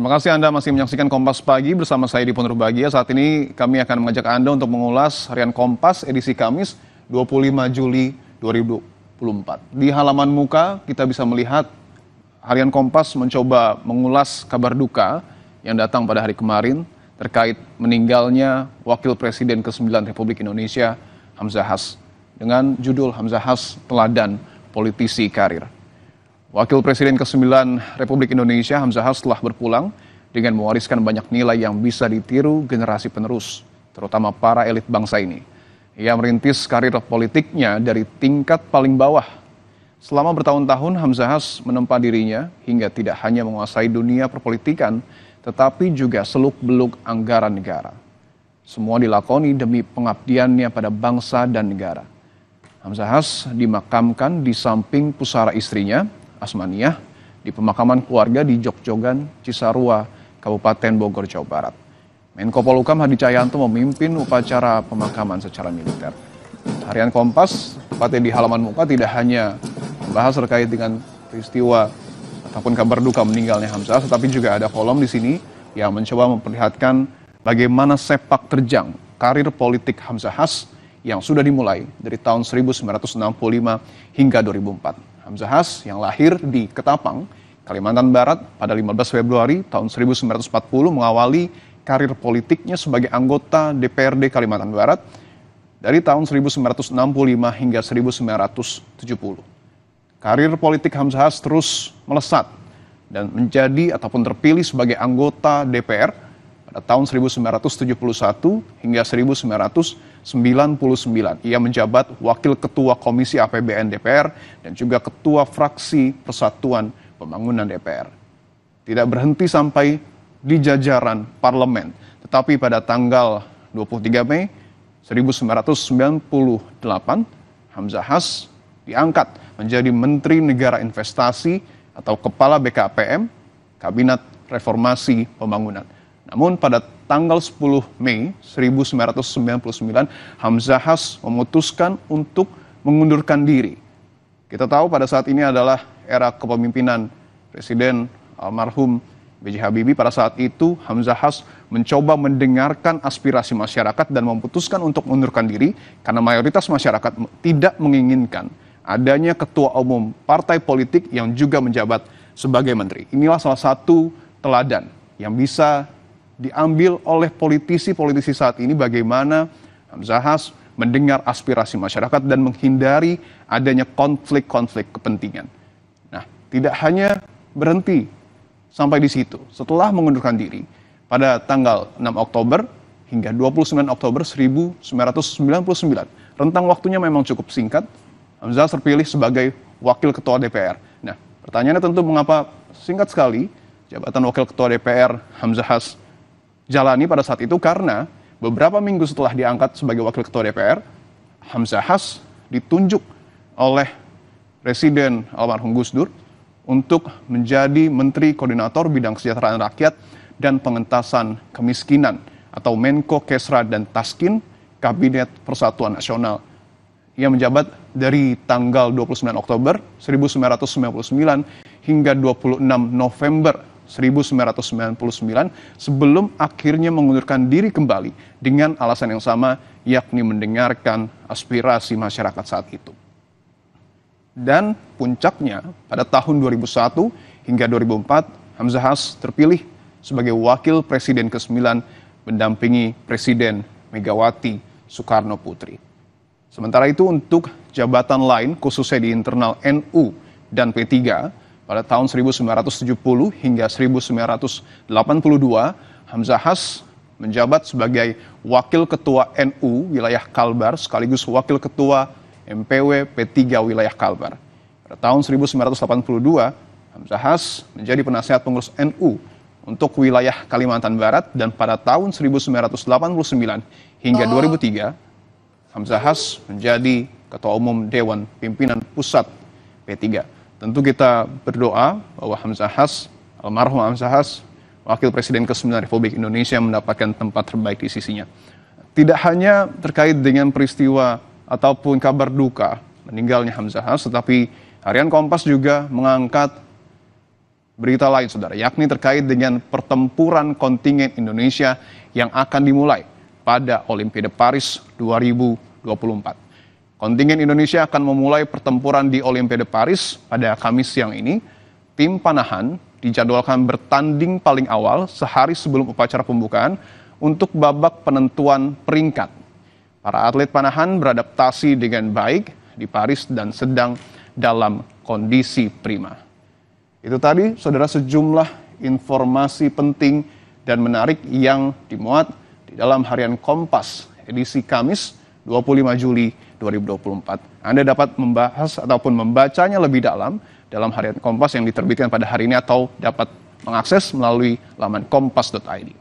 Terima kasih Anda masih menyaksikan Kompas Pagi bersama saya di Pondok Bahagia. Saat ini kami akan mengajak Anda untuk mengulas harian Kompas edisi Kamis 25 Juli 2024. Di halaman muka kita bisa melihat harian Kompas mencoba mengulas kabar duka yang datang pada hari kemarin terkait meninggalnya Wakil Presiden ke-9 Republik Indonesia Hamzah Has dengan judul Hamzah Has Teladan Politisi Karir. Wakil Presiden ke-9 Republik Indonesia Hamzah telah berpulang dengan mewariskan banyak nilai yang bisa ditiru generasi penerus, terutama para elit bangsa ini. Ia merintis karir politiknya dari tingkat paling bawah. Selama bertahun-tahun Has menempa dirinya hingga tidak hanya menguasai dunia perpolitikan, tetapi juga seluk-beluk anggaran negara. Semua dilakoni demi pengabdiannya pada bangsa dan negara. Hamzah Has dimakamkan di samping pusara istrinya, Asmaniah di pemakaman keluarga di Jogjogan, Cisarua, Kabupaten Bogor, Jawa Barat. Menko Polhukam Hadi Cahyanto memimpin upacara pemakaman secara militer. Harian Kompas, tepatnya di halaman muka, tidak hanya membahas terkait dengan peristiwa ataupun kabar duka meninggalnya Hamzah, tetapi juga ada kolom di sini yang mencoba memperlihatkan bagaimana sepak terjang karir politik Hamzah Has yang sudah dimulai dari tahun 1965 hingga 2004. Hamzah Has yang lahir di Ketapang, Kalimantan Barat pada 15 Februari tahun 1940 mengawali karir politiknya sebagai anggota DPRD Kalimantan Barat dari tahun 1965 hingga 1970. Karir politik Hamzah Has terus melesat dan menjadi ataupun terpilih sebagai anggota DPR pada tahun 1971 hingga 1999. Ia menjabat Wakil Ketua Komisi APBN DPR dan juga Ketua Fraksi Persatuan Pembangunan DPR. Tidak berhenti sampai di jajaran parlemen, tetapi pada tanggal 23 Mei 1998, Hamzah Has diangkat menjadi Menteri Negara Investasi atau Kepala BKPM Kabinet Reformasi Pembangunan. Namun pada tanggal 10 Mei 1999, Hamzah Has memutuskan untuk mengundurkan diri. Kita tahu pada saat ini adalah era kepemimpinan Presiden almarhum B.J. Habibie. Pada saat itu Hamzah Has mencoba mendengarkan aspirasi masyarakat dan memutuskan untuk mengundurkan diri karena mayoritas masyarakat tidak menginginkan adanya ketua umum partai politik yang juga menjabat sebagai menteri. Inilah salah satu teladan yang bisa diambil oleh politisi-politisi saat ini bagaimana Hamzahas mendengar aspirasi masyarakat dan menghindari adanya konflik-konflik kepentingan. Nah, tidak hanya berhenti sampai di situ. Setelah mengundurkan diri pada tanggal 6 Oktober hingga 29 Oktober 1999, rentang waktunya memang cukup singkat. Hamzah terpilih sebagai wakil ketua DPR. Nah, pertanyaannya tentu mengapa singkat sekali jabatan wakil ketua DPR Hamzahas jalani pada saat itu karena beberapa minggu setelah diangkat sebagai wakil ketua DPR, Hamzah Has ditunjuk oleh Presiden almarhum Gus Dur untuk menjadi Menteri Koordinator Bidang Kesejahteraan Rakyat dan Pengentasan Kemiskinan atau Menko Kesra dan Taskin Kabinet Persatuan Nasional. Ia menjabat dari tanggal 29 Oktober 1999 hingga 26 November 1999 sebelum akhirnya mengundurkan diri kembali dengan alasan yang sama yakni mendengarkan aspirasi masyarakat saat itu. Dan puncaknya pada tahun 2001 hingga 2004 Hamzah Has terpilih sebagai wakil presiden ke-9 mendampingi Presiden Megawati Soekarno Putri. Sementara itu untuk jabatan lain khususnya di internal NU dan P3 pada tahun 1970 hingga 1982, Hamzah Has menjabat sebagai Wakil Ketua NU wilayah Kalbar sekaligus Wakil Ketua MPW P3 wilayah Kalbar. Pada tahun 1982, Hamzah Has menjadi penasehat pengurus NU untuk wilayah Kalimantan Barat dan pada tahun 1989 hingga 2003, Hamzah Has menjadi Ketua Umum Dewan Pimpinan Pusat P3. Tentu kita berdoa bahwa Hamzah Has, almarhum Hamzah Has, Wakil Presiden ke-9 Republik Indonesia mendapatkan tempat terbaik di sisinya. Tidak hanya terkait dengan peristiwa ataupun kabar duka meninggalnya Hamzah Has, tetapi harian Kompas juga mengangkat berita lain, saudara, yakni terkait dengan pertempuran kontingen Indonesia yang akan dimulai pada Olimpiade Paris 2024. Kontingen Indonesia akan memulai pertempuran di Olimpiade Paris pada Kamis siang ini. Tim panahan dijadwalkan bertanding paling awal sehari sebelum upacara pembukaan untuk babak penentuan peringkat. Para atlet panahan beradaptasi dengan baik di Paris dan sedang dalam kondisi prima. Itu tadi saudara sejumlah informasi penting dan menarik yang dimuat di dalam harian Kompas edisi Kamis 25 Juli 2024. Anda dapat membahas ataupun membacanya lebih dalam dalam harian Kompas yang diterbitkan pada hari ini atau dapat mengakses melalui laman kompas.id.